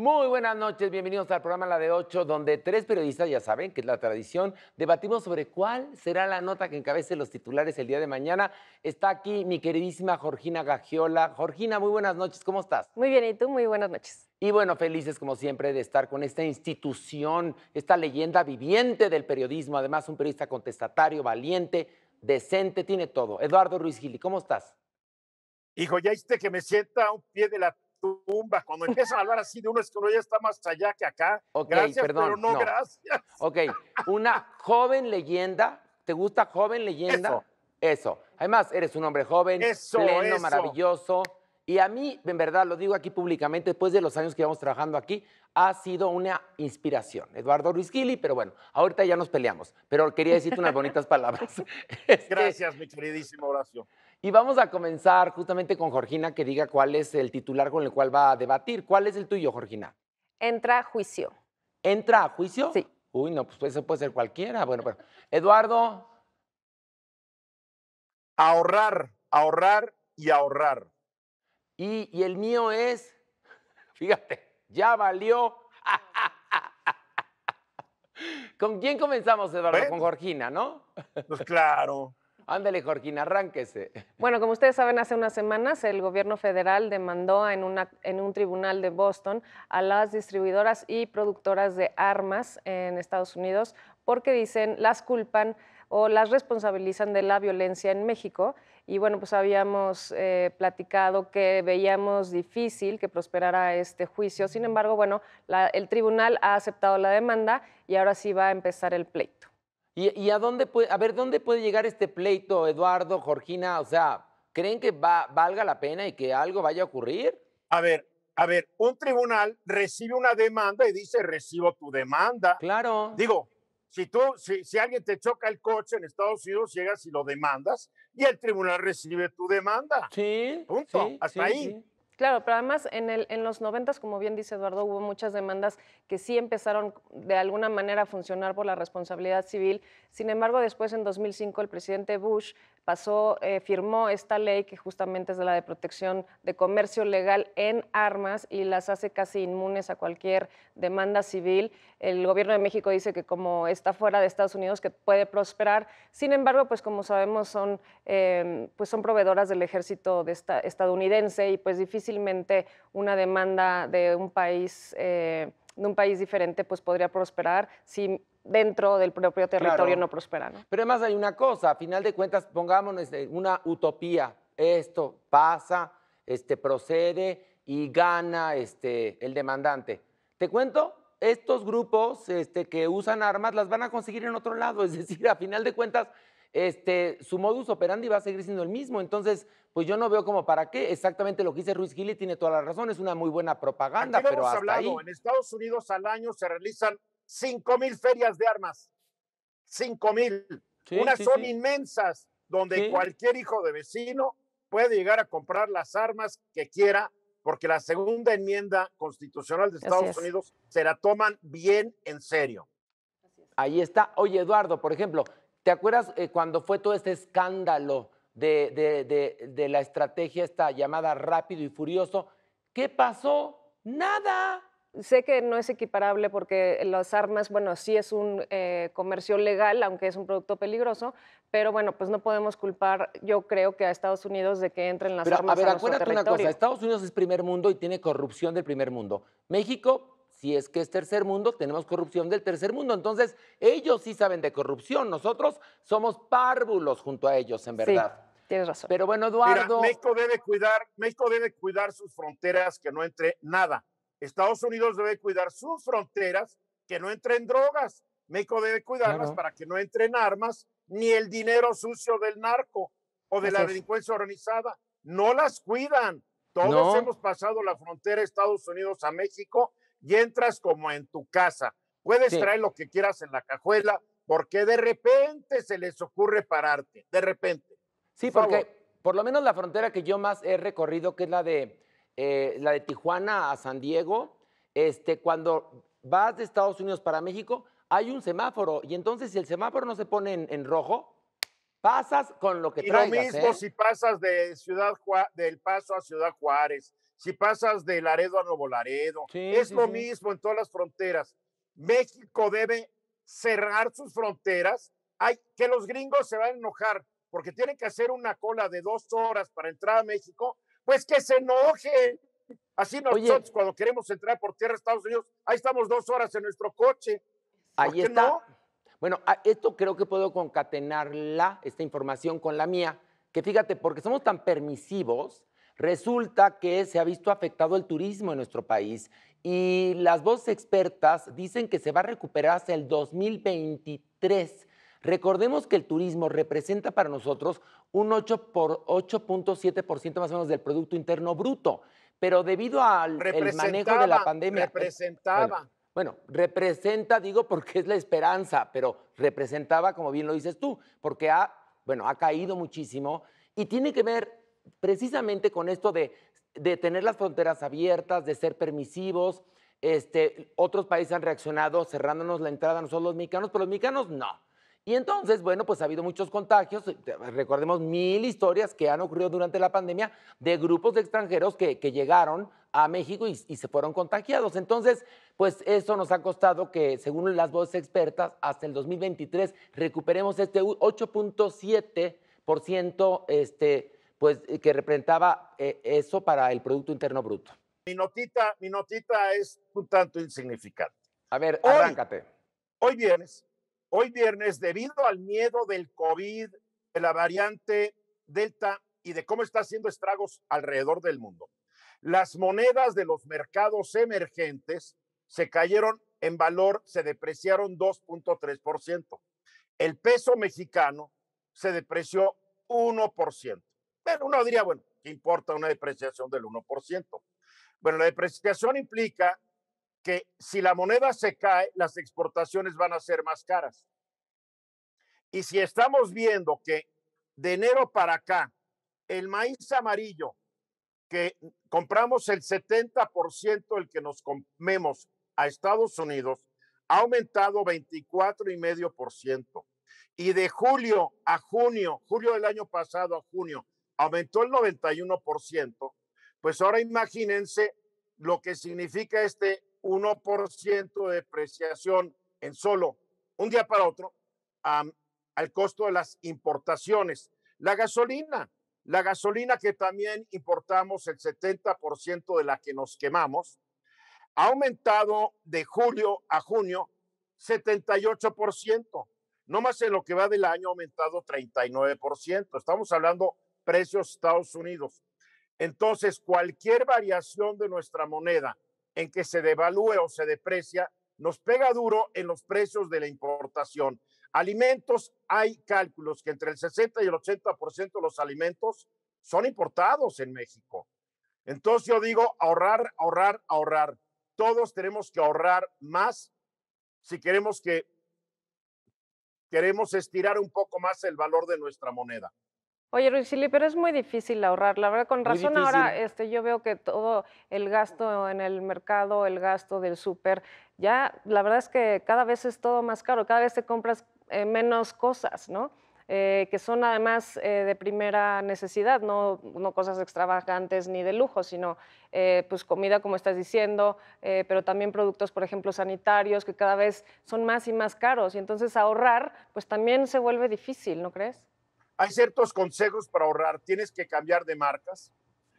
Muy buenas noches, bienvenidos al programa La de 8, donde tres periodistas, ya saben que es la tradición, debatimos sobre cuál será la nota que encabece los titulares el día de mañana. Está aquí mi queridísima Jorgina Gagiola. Jorgina, muy buenas noches, ¿cómo estás? Muy bien, ¿y tú? Muy buenas noches. Y bueno, felices como siempre de estar con esta institución, esta leyenda viviente del periodismo, además un periodista contestatario, valiente, decente, tiene todo. Eduardo Ruiz Gili, ¿cómo estás? Hijo, ya viste que me sienta a un pie de la tumba, Cuando empiezan a hablar así de uno, es que uno ya está más allá que acá. gracias, perdón, pero no, gracias. Ok, una joven leyenda. ¿Te gusta joven leyenda? Eso. Además, eres un hombre joven, pleno, maravilloso. Y a mí, en verdad, lo digo aquí públicamente, después de los años que vamos trabajando aquí, ha sido una inspiración. Eduardo Ruiz Gili, pero bueno, ahorita ya nos peleamos. Pero quería decirte unas bonitas palabras. Este, gracias, mi queridísimo Horacio. Y vamos a comenzar justamente con Jorgina que diga cuál es el titular con el cual va a debatir. ¿Cuál es el tuyo, Jorgina? Entra a juicio. ¿Entra a juicio? Sí. Uy, no, pues eso puede ser cualquiera. Bueno, pero. Eduardo. Ahorrar, ahorrar y ahorrar. Y, el mío es. Fíjate, ya valió. ¿Con quién comenzamos, Eduardo? Con Jorgina, ¿no? Pues claro. Ándale, Jorquín, arránquese. Bueno, como ustedes saben, hace unas semanas el gobierno federal demandó en, una, en un tribunal de Boston a las distribuidoras y productoras de armas en Estados Unidos porque dicen, las culpan o las responsabilizan de la violencia en México. Y bueno, pues habíamos eh, platicado que veíamos difícil que prosperara este juicio. Sin embargo, bueno, el tribunal ha aceptado la demanda y ahora sí va a empezar el pleito. ¿Y, a dónde puede, a ver, dónde puede llegar este pleito, Eduardo, Jorgina? O sea, ¿creen que va, valga la pena y que algo vaya a ocurrir? A ver, a ver, un tribunal recibe una demanda y dice, recibo tu demanda. Claro. Digo, si tú, si, alguien te choca el coche en Estados Unidos, llegas y lo demandas y el tribunal recibe tu demanda. Sí. Punto. Hasta ahí. Claro, pero además en, el, los noventas, como bien dice Eduardo, hubo muchas demandas que sí empezaron de alguna manera a funcionar por la responsabilidad civil. Sin embargo, después en 2005 el presidente Bush pasó, eh, firmó esta ley que justamente es la de protección de comercio legal en armas y las hace casi inmunes a cualquier demanda civil. El gobierno de México dice que como está fuera de Estados Unidos que puede prosperar. Sin embargo, pues como sabemos son, eh, pues son proveedoras del ejército estadounidense y pues difícilmente una demanda de un país... Eh, de un país diferente, pues podría prosperar si dentro del propio territorio no prospera. Pero además hay una cosa, a final de cuentas, pongámonos este, una utopía. Esto pasa, este, procede y gana este, el demandante. Te cuento, estos grupos este, que usan armas las van a conseguir en otro lado. Es decir, a final de cuentas, este, su modus operandi va a seguir siendo el mismo. Entonces, pues yo no veo como para qué. Exactamente lo que dice Ruiz Gili tiene toda la razón. Es una muy buena propaganda, pero hasta hablado? ahí. En Estados Unidos al año se realizan 5 mil ferias de armas. 5 mil. Unas son inmensas, donde cualquier hijo de vecino puede llegar a comprar las armas que quiera, porque la segunda enmienda constitucional de Estados Unidos se la toman bien en serio. Ahí está. Oye, Eduardo, por ejemplo, ¿te acuerdas eh, cuando fue todo este escándalo de, de la estrategia esta llamada rápido y furioso? ¿Qué pasó? Nada sé que no es equiparable porque las armas, bueno, sí es un eh, comercio legal, aunque es un producto peligroso, pero bueno, pues no podemos culpar, yo creo que a Estados Unidos de que entren las armas. A ver, acuérdate una cosa, Estados Unidos es primer mundo y tiene corrupción del primer mundo. México si es que es tercer mundo, tenemos corrupción del tercer mundo. Entonces, ellos sí saben de corrupción. Nosotros somos párvulos junto a ellos, en verdad. Sí, tienes razón. Pero bueno, Eduardo. México, debe cuidar, México debe cuidar sus fronteras, que no entre nada. Estados Unidos debe cuidar sus fronteras, que no entren drogas. México debe cuidarlas para que no entren armas ni el dinero sucio del narco o de la delincuencia organizada. No las cuidan. Todos hemos pasado la frontera de Estados Unidos a México y entras como en tu casa. Puedes traer lo que quieras en la cajuela porque de repente se les ocurre pararte, de repente. Sí, porque por lo menos la frontera que yo más he recorrido, que es la de eh, la de Tijuana a San Diego, este, cuando vas de Estados Unidos para México, hay un semáforo. Y entonces, si el semáforo no se pone en, rojo, pasas con lo que traigas. Y lo mismo ¿eh? si pasas de Ciudad del Paso a Ciudad Juárez, si pasas de Laredo a Nuevo Laredo. es lo mismo en todas las fronteras. México debe cerrar sus fronteras. Hay, que los gringos se van a enojar porque tienen que hacer una cola de dos horas para entrar a México pues que se enoje. Así nosotros cuando queremos entrar por tierra a Estados Unidos, ahí estamos dos horas en nuestro coche. Ahí está. Bueno, ah, esto creo que puedo concatenarla, esta información con la mía, que fíjate, porque somos tan permisivos, resulta que se ha visto afectado el turismo en nuestro país y las voces expertas dicen que se va a recuperar hasta el 2023 Recordemos que el turismo representa para nosotros un 8.7% más o menos del Producto Interno Bruto, pero debido al el manejo de la pandemia... Representaba. Bueno, representa, digo, porque es la esperanza, pero representaba, como bien lo dices tú, porque ha, bueno, ha caído muchísimo y tiene que ver precisamente con esto de, de tener las fronteras abiertas, de ser permisivos. Este, otros países han reaccionado cerrándonos la entrada a nosotros los mexicanos, pero los mexicanos no. Y entonces, bueno, pues ha habido muchos contagios, eh, recordemos mil historias que han ocurrido durante la pandemia de grupos de extranjeros que, que llegaron a México y, se fueron contagiados. Entonces, pues eso nos ha costado que, según las voces expertas, hasta el 2023 recuperemos este 8.7% este, pues, eh, que representaba eh, eso para el Producto Interno Bruto. Mi notita, mi notita es un tanto insignificante. A ver, arráncate. Hoy viernes, Hoy viernes, debido al miedo del COVID, de la variante Delta y de cómo está haciendo estragos alrededor del mundo, las monedas de los mercados emergentes se cayeron en valor, se depreciaron 2.3%. El peso mexicano se depreció 1%. Pero uno diría, bueno, ¿qué importa una depreciación del 1%? Bueno, la depreciación implica que si la moneda se cae, las exportaciones van a ser más caras. Y si estamos viendo que de enero para acá, el maíz amarillo, que compramos el 70% del que nos comemos a Estados Unidos, ha aumentado 24,5%. Y de julio a junio, julio del año pasado a junio, aumentó el 91%. Pues ahora imagínense lo que significa este 1% de depreciación en solo un día para otro al costo de las importaciones. La gasolina, la gasolina que también importamos el 70% de la que nos quemamos, ha aumentado de julio a junio 78%. No más en lo que va del año ha aumentado 39%. Estamos hablando precios Estados Unidos. Entonces, cualquier variación de nuestra moneda en que se devalúe o se deprecia nos pega duro en los precios de la importación. Alimentos, hay cálculos que entre el 60 y el 80% de los alimentos son importados en México. Entonces yo digo ahorrar, ahorrar, ahorrar. Todos tenemos que ahorrar más si queremos que queremos estirar un poco más el valor de nuestra moneda. Oye, Ruizili, pero es muy difícil ahorrar. La verdad, con razón ahora este, yo veo que todo el gasto en el mercado, el gasto del súper, ya la verdad es que cada vez es todo más caro, cada vez te compras eh, menos cosas, ¿no? Eh, que son además eh, de primera necesidad, no, no, cosas extravagantes ni de lujo, sino pues comida, como estás diciendo, pero también productos, por ejemplo, sanitarios, que cada vez son más y más caros. Y entonces ahorrar, pues también se vuelve difícil, ¿no crees? Hay ciertos consejos para ahorrar. Tienes que cambiar de marcas.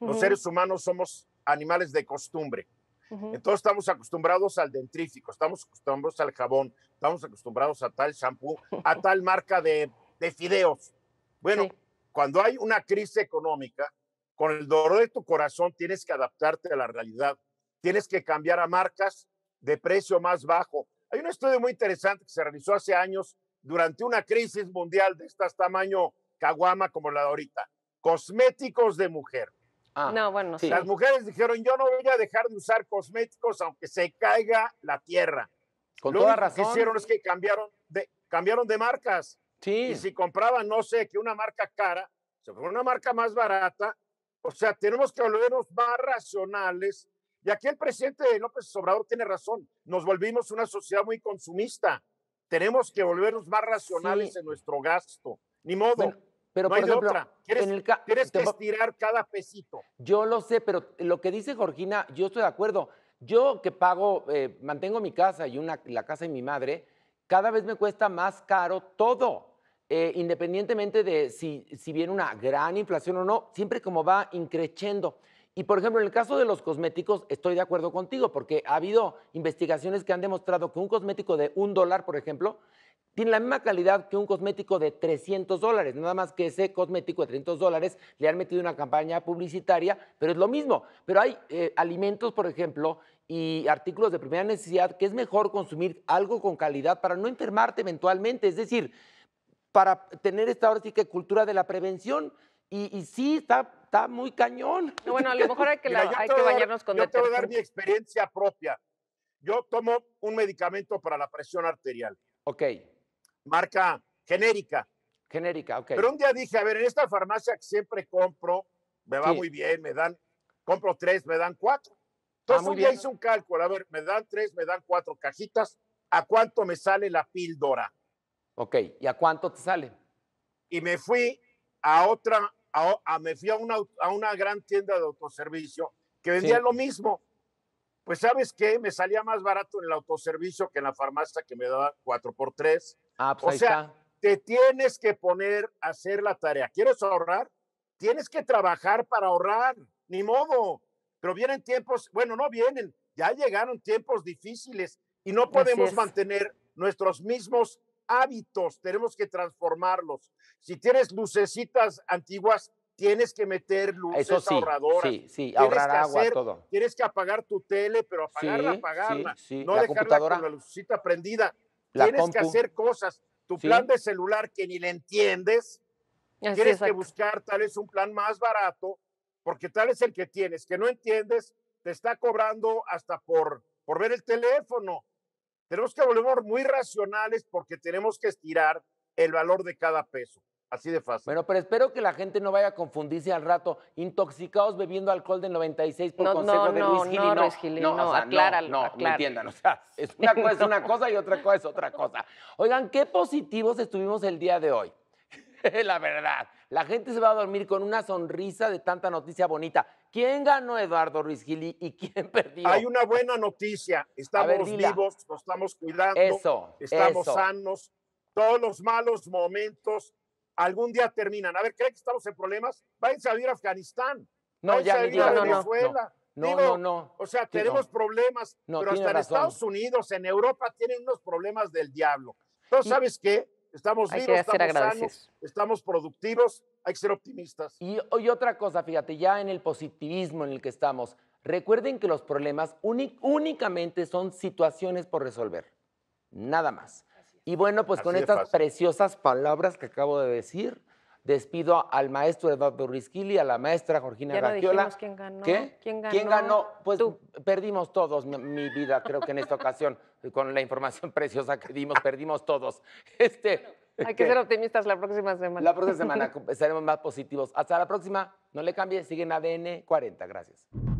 Los seres humanos somos animales de costumbre. Entonces estamos acostumbrados al dentrífico, estamos acostumbrados al jabón, estamos acostumbrados a tal shampoo, a tal marca de, fideos. Bueno, cuando hay una crisis económica, con el dolor de tu corazón tienes que adaptarte a la realidad. Tienes que cambiar a marcas de precio más bajo. Hay un estudio muy interesante que se realizó hace años durante una crisis mundial de estas tamaño caguama como la de ahorita, cosméticos de mujer. Ah, no, bueno, sí. Las mujeres dijeron, yo no voy a dejar de usar cosméticos aunque se caiga la tierra. Con toda razón. Lo que hicieron es que cambiaron de, cambiaron de marcas. Sí. Y si compraban, no sé, que una marca cara, se fue una marca más barata. O sea, tenemos que volvernos más racionales. Y aquí el presidente López Obrador tiene razón. Nos volvimos una sociedad muy consumista. Tenemos que volvernos más racionales en nuestro gasto. Ni modo. Pero por ejemplo, otra. Tienes, que estirar cada pesito. Yo lo sé, pero lo que dice Jorgina, yo estoy de acuerdo. Yo que pago, eh, mantengo mi casa y una, la casa de mi madre, cada vez me cuesta más caro todo. Eh, independientemente de si, si viene una gran inflación o no, siempre como va increciendo. Y por ejemplo, en el caso de los cosméticos, estoy de acuerdo contigo, porque ha habido investigaciones que han demostrado que un cosmético de un dólar, por ejemplo, tiene la misma calidad que un cosmético de 300 dólares, nada más que ese cosmético de 300 dólares le han metido una campaña publicitaria, pero es lo mismo. Pero hay eh, alimentos, por ejemplo, y artículos de primera necesidad que es mejor consumir algo con calidad para no enfermarte eventualmente, es decir, para tener esta ahora sí que cultura de la prevención. Y, sí, está, está muy cañón. bueno, a lo mejor hay que, hay bañarnos con con Yo te voy a dar mi experiencia propia. Yo tomo un medicamento para la presión arterial. Ok marca genérica. Genérica, ok. Pero un día dije, a ver, en esta farmacia que siempre compro, me va muy bien, me dan, compro tres, me dan cuatro. Ah, Entonces un día hice un cálculo, a ver, me dan tres, me dan cuatro cajitas, ¿a cuánto me sale la píldora? Ok, ¿y a cuánto te sale? Y me fui a otra, a, me fui a una, a una gran tienda de autoservicio que vendía lo mismo. Pues sabes qué, me salía más barato en el autoservicio que en la farmacia que me daba cuatro por tres. Ah, pues, o sea, te tienes que poner a hacer la tarea. ¿Quieres ahorrar? Tienes que trabajar para ahorrar, ni modo. Pero vienen tiempos, bueno, no vienen, ya llegaron tiempos difíciles y no podemos mantener nuestros mismos hábitos, tenemos que transformarlos. Si tienes lucecitas antiguas, tienes que meter luces ahorradoras. Sí, ahorrar agua, todo. Tienes que apagar tu tele, pero apagarla, apagarla. no la la lucecita prendida. Tienes que hacer cosas. Tu plan de celular que ni le entiendes, tienes que buscar tal vez un plan más barato, porque tal es el que tienes, que no entiendes, te está cobrando hasta por, por ver el teléfono. Tenemos que volver muy racionales porque tenemos que estirar el valor de cada peso. Así de fácil. Bueno, pero espero que la gente no vaya a confundirse al rato. Intoxicados bebiendo alcohol del 96 por no, consejo no, de Luis Gili. No, no, no, no, o acláralo, no, me entiendan. O sea, es una cosa es una cosa y otra cosa es otra cosa. Oigan, qué positivos estuvimos el día de hoy. la verdad. La gente se va a dormir con una sonrisa de tanta noticia bonita. ¿Quién ganó Eduardo Ruiz y quién perdió? Hay una buena noticia. Estamos vivos, nos estamos cuidando. Eso. Estamos sanos. Todos los malos momentos algún día terminan. A ver, ¿creen que estamos en problemas? Váyanse a vivir a Afganistán. No, ya, a a Venezuela. No, no, no, O sea, tenemos problemas, pero hasta en Estados Unidos, en Europa, tienen unos problemas del diablo. Entonces, ¿sabes qué? Estamos vivos, estamos sanos, estamos productivos, hay que ser optimistas. Y, hoy otra cosa, fíjate, ya en el positivismo en el que estamos, recuerden que los problemas únicamente son situaciones por resolver, nada más. Y bueno, pues con estas preciosas palabras que acabo de decir, despido al maestro Eduardo Rizquili, a la maestra Jorgina ya quién ganó. ¿Quién ganó? Pues perdimos todos mi, vida, creo que en esta ocasión, con la información preciosa que dimos, perdimos todos. Este, hay que, ser optimistas la próxima semana. La próxima semana seremos más positivos. Hasta la próxima. No le cambie, siguen ADN 40. Gracias.